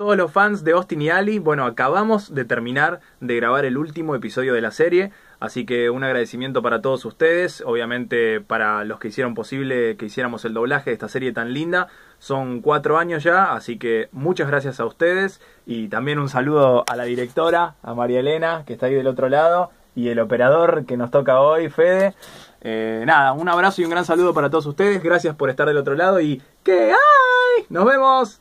Todos los fans de Austin y Ali, bueno, acabamos de terminar de grabar el último episodio de la serie, así que un agradecimiento para todos ustedes, obviamente para los que hicieron posible que hiciéramos el doblaje de esta serie tan linda. Son cuatro años ya, así que muchas gracias a ustedes y también un saludo a la directora, a María Elena, que está ahí del otro lado, y el operador que nos toca hoy, Fede. Eh, nada, un abrazo y un gran saludo para todos ustedes, gracias por estar del otro lado y que hay, nos vemos.